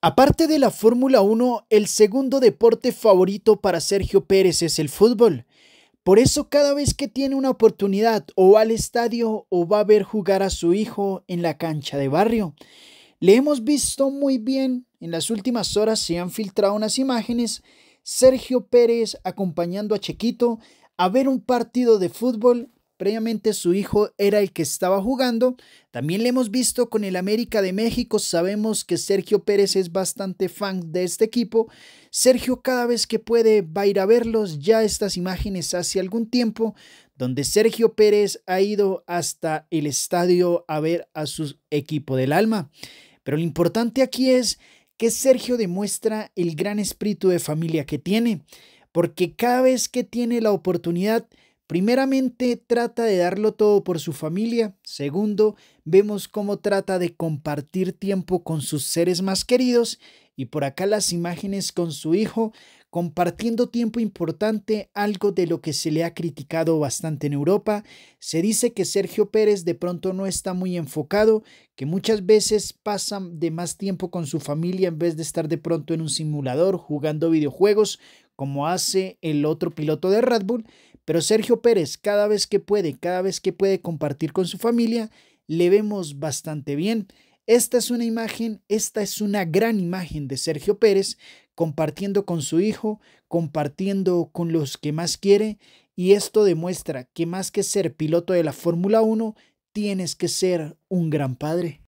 Aparte de la Fórmula 1, el segundo deporte favorito para Sergio Pérez es el fútbol. Por eso cada vez que tiene una oportunidad o va al estadio o va a ver jugar a su hijo en la cancha de barrio. Le hemos visto muy bien, en las últimas horas se han filtrado unas imágenes, Sergio Pérez acompañando a Chequito a ver un partido de fútbol Previamente su hijo era el que estaba jugando. También le hemos visto con el América de México. Sabemos que Sergio Pérez es bastante fan de este equipo. Sergio cada vez que puede va a ir a verlos. Ya estas imágenes hace algún tiempo donde Sergio Pérez ha ido hasta el estadio a ver a su equipo del alma. Pero lo importante aquí es que Sergio demuestra el gran espíritu de familia que tiene, porque cada vez que tiene la oportunidad, Primeramente, trata de darlo todo por su familia. Segundo, vemos cómo trata de compartir tiempo con sus seres más queridos. Y por acá las imágenes con su hijo, compartiendo tiempo importante, algo de lo que se le ha criticado bastante en Europa. Se dice que Sergio Pérez de pronto no está muy enfocado, que muchas veces pasa de más tiempo con su familia en vez de estar de pronto en un simulador jugando videojuegos como hace el otro piloto de Red Bull, pero Sergio Pérez, cada vez que puede, cada vez que puede compartir con su familia, le vemos bastante bien. Esta es una imagen, esta es una gran imagen de Sergio Pérez compartiendo con su hijo, compartiendo con los que más quiere y esto demuestra que más que ser piloto de la Fórmula 1, tienes que ser un gran padre.